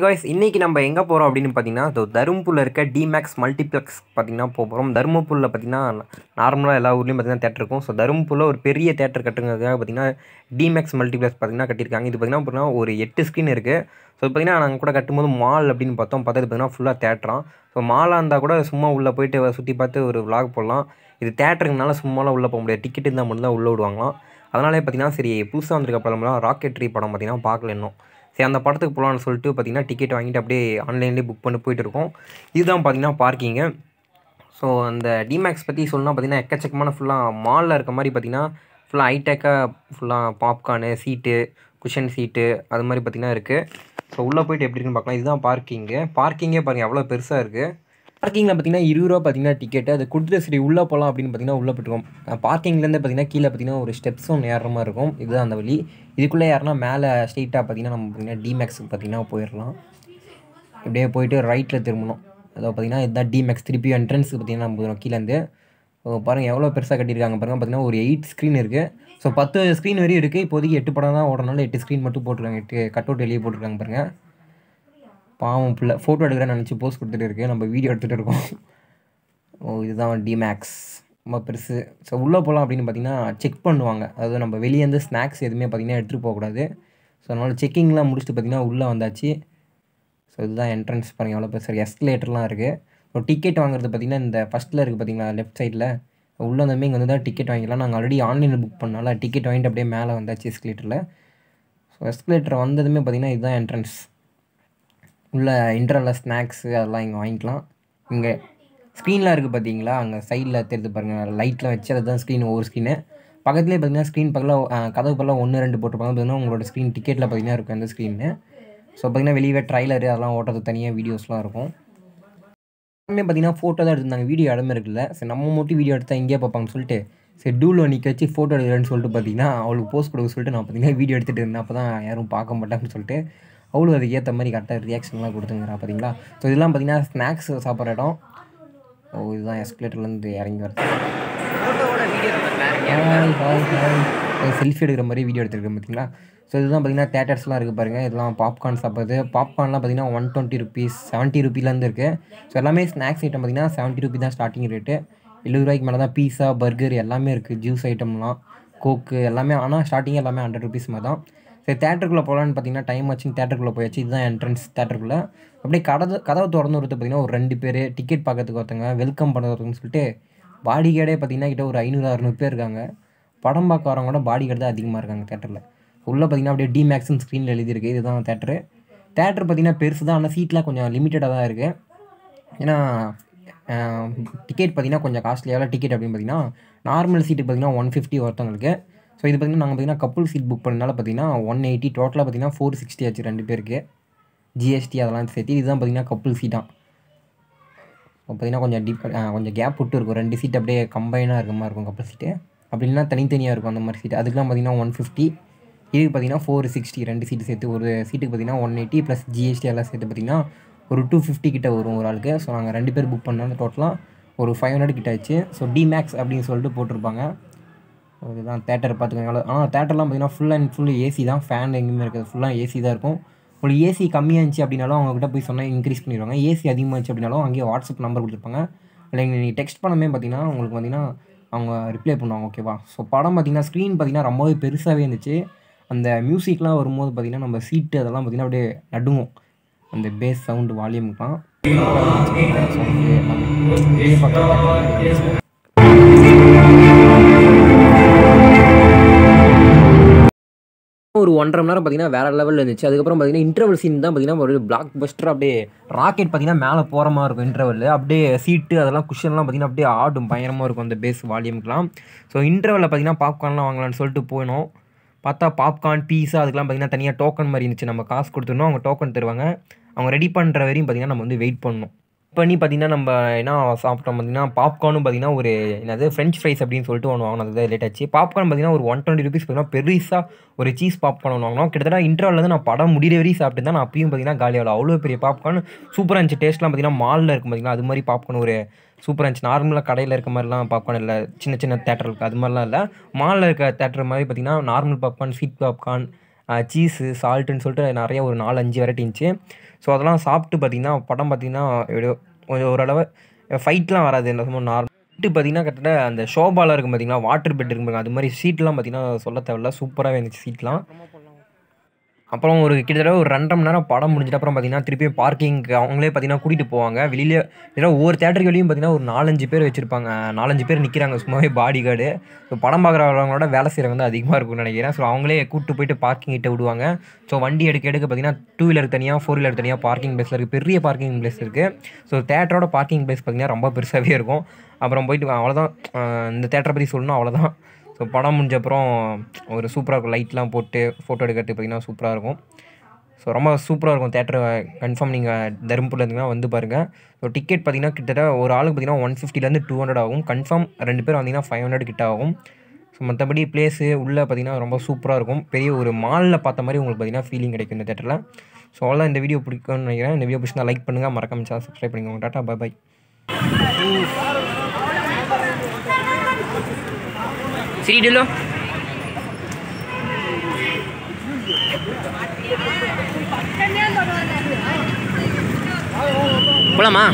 Guys இன்றைக்கி நம்ம எங்கே போகிறோம் அப்படின்னு பார்த்தீங்கன்னா தரும்புரில் இருக்க டிமேக்ஸ் மல்டிப்ளெக்ஸ் பார்த்திங்கன்னா போக போகிறோம் தருமபுரில் பார்த்திங்கன்னா நார்மலாக எல்லா ஊர்லேயும் பார்த்திங்கன்னா தேட்டர் இருக்கும் ஸோ தருமபுரில் ஒரு பெரிய தேட்டர் கட்டுங்கிறதுக்காக பார்த்திங்கன்னா டிமேக்ஸ் மல்டிப்ளெக்ஸ் பார்த்திங்கன்னா கட்டியிருக்காங்க இது பார்த்திங்கன்னா ஒரு எட்டு ஸ்க்ரீன் இருக்குது ஸோ பார்த்திங்கன்னா நாங்கள் கூட கட்டும்போது மால் அப்படின்னு பார்த்தோம் பார்த்தது பார்த்திங்கன்னா ஃபுல்லாக தேட்டரான் ஸோ மாலாக இருந்தால் கூட சும்மா உள்ளே போயிட்டு சுற்றி பார்த்து ஒரு விளாக் போடலாம் இது தேட்டருங்கனால சும்மாலாம் உள்ளே போக முடியாது டிக்கெட் இருந்தால் மட்டும்தான் உள்ளே விடுவாங்களாம் அதனாலே பார்த்திங்கன்னா சரி புதுசாக வந்திருக்க படம்லாம் ராக்கெட்ரி படம் பார்த்திங்கன்னா பார்க்கலன்னும் சரி அந்த படத்துக்கு போகலான்னு சொல்லிட்டு பார்த்திங்கன்னா டிக்கெட் வாங்கிட்டு அப்படியே ஆன்லைன்லேயே புக் பண்ணி போயிட்டு இருக்கோம் இதுதான் பார்த்திங்கன்னா பார்க்கிங்கு ஸோ அந்த டிமேக்ஸ் பற்றி சொல்லணும்னா பார்த்திங்கன்னா எக்கச்சக்கமான ஃபுல்லாக மாலில் இருக்க மாதிரி பார்த்திங்கன்னா ஃபுல்லாக ஹைடெக்காக ஃபுல்லாக பாப்கார்னு சீட்டு குஷன் சீட்டு அது மாதிரி பார்த்திங்கன்னா இருக்குது ஸோ உள்ளே போயிட்டு எப்படி இருக்குன்னு பார்க்கலாம் இதுதான் பார்க்கிங்கு பார்க்கிங்கே பாருங்கள் எவ்வளோ பெருசாக இருக்குது பார்க்கிங்கில் பார்த்தீங்கன்னா இருபது ரூபா பார்த்தீங்கன்னா டிக்கெட்டு அது கொடுத்துட்டு சரி உள்ளே போகலாம் அப்படின்னு பார்த்தீங்கன்னா உள்ளே போட்டுருவோம் பார்க்கிங்லேருந்து பார்த்தீங்கன்னா கீழே பார்த்தீங்கன்னா ஒரு ஸ்டெப்ஸும் ஒன்று மாதிரி இருக்கும் இதுதான் அந்த வழி இதுக்குள்ளே யாரனா மேலே ஸ்ட்ரெயிட்டாக பார்த்தீங்கன்னா நம்ம பார்த்தீங்கன்னா டிமேக்ஸுக்கு பார்த்தீங்கன்னா போயிடலாம் இப்படியே போயிட்டு ரைட்டில் திரும்பணும் அதை பார்த்தீங்கன்னா இதுதான் டிமேக்ஸ் திருப்பி என்ட்ரன்ஸுக்கு பார்த்தீங்கன்னா நம்ம போயிடும் கீழேருந்து பாருங்கள் எவ்வளோ பெருசாக கட்டியிருக்காங்க பாருங்கள் பார்த்தீங்கன்னா ஒரு எயிட் ஸ்க்ரீன் இருக்குது ஸோ பத்து ஸ்க்ரீன் வரையும் இருக்குது இப்போதைக்கு எட்டு படம் தான் ஓடனால எட்டு ஸ்க்ரீன் மட்டும் போட்டுருக்காங்க எட்டு கட் அவுட் வெளியே போட்டிருக்காங்க பாருங்கள் பாவம் பிள்ளை ஃபோட்டோ எடுக்கிறேன் நினச்சி போஸ்ட் கொடுத்துட்டு இருக்கேன் நம்ம வீடியோ எடுத்துகிட்டு இருக்கோம் ஓ இதுதான் டிமேக்ஸ் ரொம்ப பெருசு ஸோ உள்ளே போகலாம் அப்படின்னு பார்த்தீங்கன்னா செக் பண்ணுவாங்க அதாவது நம்ம வெளியேருந்து ஸ்நாக்ஸ் எதுவுமே பார்த்திங்கன்னா எடுத்துகிட்டு போகக்கூடாது ஸோ அதனால் செக்கிங்லாம் முடிச்சுட்டு பார்த்திங்கன்னா உள்ளே வந்தாச்சு ஸோ இதுதான் என்ட்ரன்ஸ் பாருங்கள் எவ்வளோ பெருசு எஸ்கலேட்டர்லாம் இருக்குது ஸோ டிக்கெட் வாங்குறது பார்த்திங்கன்னா இந்த ஃபஸ்ட்டில் இருக்குது பார்த்திங்களா லெஃப்ட் சைடில் உள்ளே வந்தமே இங்கே வந்து தான் டிக்கெட் வாங்கிக்கலாம் நாங்கள் ஆல்ரெடி ஆன்லைனில் புக் பண்ணால டிக்கெட் வாங்கிட்டு அப்படியே மேலே வந்தாச்சு எஸ்கலேட்டரில் ஸோ எஸ்கலேட்டர் வந்ததுமே பார்த்திங்கன்னா இதுதான் என்ட்ரன்ஸ் உள்ள இன்டர்வில் ஸ்நாக்ஸு அதெல்லாம் இங்கே வாங்கிக்கலாம் இங்கே ஸ்க்ரீன்லாம் இருக்குது பார்த்தீங்களா அங்கே சைடில் தெரிஞ்சு பாருங்கள் லைட்லாம் வச்சு அதுதான் ஸ்க்ரீன் ஒவ்வொரு ஸ்க்ரீனு பக்கத்துலேயே பார்த்தீங்கன்னா ஸ்க்ரீன் பக்கத்தில் கதவு பக்கத்தில் ஒன்று ரெண்டு போட்டுருப்பாங்க பார்த்தீங்கன்னா உங்களோட ஸ்க்ரீன் டிக்கெட்டில் பார்த்தீங்கன்னா இருக்கும் அந்த ஸ்க்ரீனு ஸோ பார்த்திங்கன்னா வெளியே ட்ரைலரு அதெல்லாம் ஓட்டுறது தனியாக வீடியோஸ்லாம் இருக்கும் எல்லாமே பார்த்தீங்கன்னா ஃபோட்டோ தான் எடுத்திருந்தாங்க வீடியோ இடமே இருக்குல்ல சரி நம்ம மட்டும் வீடியோ எடுத்தால் எங்கேயே பார்ப்பாங்கன்னு சொல்லிட்டு சரி டூலில் நிற்க வச்சு ஃபோட்டோ எடுக்கிறேன்னு சொல்லிட்டு பார்த்தீங்கன்னா அவளுக்கு போஸ்ட் கொடுக்க சொல்லிட்டு நான் பார்த்தீங்கன்னா வீடியோ எடுத்துகிட்டு இருந்தேன் அப்போ தான் யாரும் பார்க்க மாட்டாங்கன்னு சொல்லிட்டு அவ்வளோ அதுக்கு ஏற்ற மாதிரி கரெக்டாக ரியாக்ஷன்லாம் கொடுத்துங்கிறா பார்த்தீங்களா ஸோ இதெல்லாம் பார்த்தீங்கன்னா ஸ்நாக்ஸ் சாப்பிட்ற இடம் ஓ இதுதான் எஸ்குலேட்டர்லேருந்து இறங்கி வரது செல்ஃபி எடுக்கிற மாதிரி வீடியோ எடுத்துருக்கேன் பார்த்தீங்களா ஸோ இதுதான் பார்த்தீங்கன்னா தேட்டர்ஸ்லாம் இருக்குது பாருங்கள் இதெல்லாம் பாப்கார்ன் சாப்பிட்றது பாப்கார்ன்லாம் பார்த்தீங்கன்னா ஒன் டுவெண்ட்டி ருபீஸ் செவன்ட்டி ருபீலேருந்து இருக்குது ஸோ எல்லாமே ஸ்நாக்ஸ் ஐட்டம் பார்த்தீங்கன்னா செவன்ட்டி ருபி தான் ஸ்டார்டிங் ரேட்டு எழுபது ரூபாய்க்கு மேலே தான் பீஸா பர்கர் எல்லாமே இருக்குது ஜூஸ் ஐட்டம்லாம் கோக்கு எல்லாமே ஆனால் ஸ்டார்டிங் எல்லாமே ஹண்ட்ரட் ருபீஸ் மாதிரி தான் சரி தேட்டருக்குள்ளே போகலான்னு பார்த்தீங்கன்னா டைம் ஆச்சு தேட்டருக்குள்ளே போயாச்சு இதுதான் என்ட்ரன்ஸ் தேட்டருக்குள்ளே அப்படியே கடது கதவை திறந்து ஒருத்தர் பார்த்தீங்கன்னா ஒரு ரெண்டு பேர் டிக்கெட் பார்க்கறதுக்கு ஒருத்தங்க வெல்கம் பண்ண ஒருத்தங்கன்னு சொல்லிட்டு பாடி கேர்டே பார்த்தீங்கன்னா கிட்ட ஒரு ஐநூறு அறுநூறு பேர் இருக்காங்க படம் பார்க்க வரவங்க பாடி கேர்டு தான் அதிகமாக இருக்காங்க தேட்டரில் உள்ளே பார்த்தீங்கன்னா அப்படியே டி மேக்ஸின் ஸ்க்ரீனில் எழுதியிருக்கு இதுதான் தேட்டரு தேட்டர் பார்த்தீங்கன்னா பெருசு தான் ஆனால் சீட்லாம் கொஞ்சம் லிமிட்டடாக தான் இருக்குது ஏன்னா டிக்கெட் பார்த்திங்கன்னா கொஞ்சம் காஸ்ட்லியாக டிக்கெட் அப்படின்னு பார்த்தீங்கன்னா நார்மல் சீட்டு பார்த்திங்கன்னா ஒன் ஃபிஃப்டி ஒருத்தவங்களுக்கு ஸோ இது பார்த்திங்கன்னா நாங்கள் பார்த்திங்கன்னா கப்புள் சீட் புக் பண்ணனால பார்த்திங்கன்னா ஒன் எயிட்டி டோட்டலாக பார்த்திங்கன்னா ஃபோர் சிக்ஸ்டி ஆச்சு ரெண்டு பேருக்கு ஜிஎஸ்டி அதெல்லாம் சேர்த்து இதுதான் பார்த்திங்கன்னா கப்புள் சீட்டாக பார்த்திங்கன்னா கொஞ்சம் டிப் கொஞ்சம் கேப் விட்டு இருக்கும் ரெண்டு சீட் அப்படியே கம்பைனாக இருக்க மாதிரி இருக்கும் கப்புள் சீட்டு அப்படி இல்லைனா தனித்தனியாக இருக்கும் அந்த மாதிரி சீட்டு அதுக்கெலாம் பார்த்திங்கன்னா ஒன் ஃபிஃப்டி இதுக்கு பார்த்திங்கன்னா ஃபோர் சிக்ஸ்டி ரெண்டு சீட்டு சேர்த்து ஒரு சீட்டுக்கு பார்த்திங்கன்னா ஒன் எயிட்டி ப்ளஸ் ஜிஎஸ்டி எல்லாம் சேர்த்து பார்த்திங்கன்னா ஒரு டூ ஃபிஃப்டி கிட்ட வரும் ஒரு ஆளுக்கு ஸோ நாங்கள் ரெண்டு பேர் புக் பண்ணால் டோட்டலாக ஒரு ஃபைவ் ஹண்ட்ரட் கிட்ட ஆச்சு ஸோ மேக்ஸ் அப்படின்னு சொல்லிட்டு போட்டிருப்பாங்க ஓகே தான் தேட்டர் பார்த்துக்கோங்க ஆனால் தேட்டர்லாம் பார்த்திங்கன்னா ஃபுல் அண்ட் ஃபுல் ஏசி தான் ஃபேன் எங்கேயுமே இருக்குது ஃபுல்லாக ஏசி தான் இருக்கும் உங்களுக்கு ஏசி கம்மியாக இருந்துச்சு அப்படின்னாலும் அவங்ககிட்ட போய் சொன்னால் இன்க்ரீஸ் பண்ணிடுவாங்க ஏசி அதிகமாக இருந்துச்சு அப்படின்னாலும் அங்கேயே வாட்ஸ்அப் நம்பர் கொடுத்துருப்பாங்க இல்லை நீங்கள் டெக்ஸ்ட் பண்ணமே பார்த்தீங்கன்னா உங்களுக்கு பார்த்திங்கன்னா அவங்க ரிப்ளை பண்ணுவாங்க ஓகேவா ஸோ படம் பார்த்திங்கன்னா ஸ்க்ரீன் பார்த்திங்கன்னா ரொம்பவே பெருசாகவே இருந்துச்சு அந்த மியூசிக்லாம் வரும்போது பார்த்திங்கன்னா நம்ம சீட்டு அதெல்லாம் பார்த்திங்கன்னா அப்படியே நடுங்கும் அந்த பேஸ் சவுண்டு வால்யூமுக்கெலாம் ஒரு ஒன்றரை மணி நேரம் பார்த்தீங்கன்னா வேறு லெவலில் இருந்துச்சு அதுக்கப்புறம் பார்த்தீங்கன்னா இன்டர்வல் சீன் தான் பார்த்தீங்கன்னா ஒரு பிளாக் பஸ்டர் அப்படியே ராக்கெட் பார்த்தீங்கன்னா மேலே போகிற மாதிரி இருக்கும் இன்டர்வல் அப்படியே சீட்டு அதெல்லாம் குஷன்லாம் பார்த்தீங்கன்னா அப்படியே ஆடும் பயங்கரமாக இருக்கும் அந்த பேஸ் வால்யூம்க்குலாம் ஸோ இன்டர்வலில் பார்த்தீங்கன்னா பாப்கார்ன்லாம் வாங்கலான்னு சொல்லிட்டு போயிடும் பார்த்தா பாப்கார்ன் பீஸா அதுக்கெலாம் பார்த்தீங்கன்னா தனியாக டோக்கன் மாதிரி இருந்துச்சு நம்ம காசு கொடுத்துருந்தோம் அவங்க டோக்கன் தருவாங்க அவங்க ரெடி பண்ணுற வரையும் பார்த்திங்கன்னா நம்ம வந்து வெயிட் பண்ணணும் பண்ணி பார்த்தீங்கன்னா நம்ம என்ன சாப்பிட்டோம் பார்த்திங்கன்னா பாப்கார்னும் பார்த்திங்கன்னா ஒரு என்னது ஃப்ரெஞ்ச் ஃப்ரைஸ் அப்படின்னு சொல்லிட்டு ஒன்று வாங்கினது லேட் ஆச்சு பாப்கார்ன் பார்த்திங்கன்னா ஒரு ஒன் டுவெண்ட்டி ருபீஸ் பார்த்தீங்கன்னா பெருசாக ஒரு சீஸ் பாப்கார்ன் ஒன்று வாங்கினோம் கிட்டத்தட்ட வந்து நான் படம் முடிகிற வரையும் சாப்பிட்டு தான் நான் அப்பயும் பார்த்திங்கன்னா காலியாக அவ்வளோ பெரிய பாப்கார்ன் சூப்பராக இருந்துச்சு டேஸ்ட்லாம் பார்த்திங்கன்னா மாலில் இருக்கும் பார்த்திங்கன்னா அது மாதிரி பாப்கார்ன் ஒரு சூப்பராக இருந்துச்சு நார்மலாக கடையில் இருக்க மாதிரிலாம் பாப்கார்ன் இல்லை சின்ன சின்ன தேட்டர் இருக்குது அது மாதிரிலாம் இல்லை மாலில் இருக்க தேட்டர் மாதிரி பார்த்திங்கன்னா normal popcorn sweet popcorn cheese சால்ட்டுன்னு சொல்லிட்டு நிறையா ஒரு நாலு அஞ்சு வெரைட்டி இருந்துச்சு ஸோ அதெல்லாம் சாப்பிட்டு பார்த்திங்கன்னா படம் பார்த்திங்கன்னா கொஞ்சம் ஓரளவு ஃபைட்லாம் வராது என்ன சும்மா நார்மல் சீட்டு பார்த்திங்கன்னா கிட்டத்தட்ட அந்த ஷோபாலாம் இருக்கும் பார்த்திங்கன்னா வாட்டர் பெட் இருக்கும் அது மாதிரி சீட்லாம் பார்த்திங்கன்னா சொல்ல தேவையில்ல சூப்பராகவே இருந்துச்சு சீட்லாம் அப்புறம் ஒரு கிட்டத்தட்ட ஒரு ரெண்டரை மணி நேரம் படம் முடிஞ்சிட்டு அப்புறம் பார்த்திங்கன்னா திருப்பியும் பார்க்கிங்க்கு அவங்களே பார்த்திங்கன்னா கூட்டிகிட்டு போவாங்க வெளியிலே ஏன்னா ஒவ்வொரு தேட்டருக்கு வெளியும் பார்த்திங்கன்னா ஒரு நாலஞ்சு பேர் வச்சுருப்பாங்க நாலஞ்சு பேர் நிற்கிறாங்க சும்மாவே பாடி கார்டு ஸோ படம் பார்க்குறவங்களோட வேலை செய்கிறவங்க வந்து அதிகமாக இருக்கும்னு நினைக்கிறேன் ஸோ அவங்களே கூப்பிட்டு போயிட்டு பார்க்கிங் கிட்ட விடுவாங்க ஸோ வண்டி எடுக்க எடுக்க பார்த்திங்கன்னா டூ வீலர் தனியாக ஃபோர் வீலர் தனியாக பார்க்கிங் பிளேஸ் இருக்குது பெரிய பார்க்கிங் பிளேஸ் இருக்குது ஸோ தேட்டரோட பார்க்கிங் பிளேஸ் பார்த்திங்கன்னா ரொம்ப பெருசாகவே இருக்கும் அப்புறம் போயிட்டு அவ்வளோதான் இந்த தேட்டரை பற்றி சொல்லணும் அவ்வளோதான் ஸோ படம் முடிஞ்ச அப்புறம் ஒரு சூப்பராக இருக்கும் லைட்லாம் போட்டு ஃபோட்டோ எடுக்கிறது பார்த்திங்கன்னா சூப்பராக இருக்கும் ஸோ ரொம்ப சூப்பராக இருக்கும் தேட்டரை கன்ஃபார்ம் நீங்கள் தருமபுரியில் இருந்தீங்கன்னா வந்து பாருங்கள் ஸோ டிக்கெட் பார்த்திங்கன்னா கிட்டத்தட்ட ஒரு ஆளுக்கு பார்த்திங்கன்னா ஒன் ஃபிஃப்டிலேருந்து டூ ஹண்ட்ரட் ஆகும் கன்ஃபார்ம் ரெண்டு பேர் வந்தீங்கன்னா ஃபைவ் ஹண்ட்ரட் கிட்ட ஆகும் ஸோ மற்றபடி பிளேஸு உள்ளே பார்த்திங்கன்னா ரொம்ப சூப்பராக இருக்கும் பெரிய ஒரு மாலில் பார்த்த மாதிரி உங்களுக்கு பார்த்திங்கன்னா ஃபீலிங் கிடைக்கும் இந்த தேட்டரில் ஸோ அவ்வளோ இந்த வீடியோ பிடிக்கும்னு நினைக்கிறேன் இந்த வீடியோ பிடிச்சிருந்தா லைக் பண்ணுங்கள் மறக்காமல் சப்ஸ்கிரைப் பண்ணிக்கோங்க tata bye bye Sini dulu. போலாமா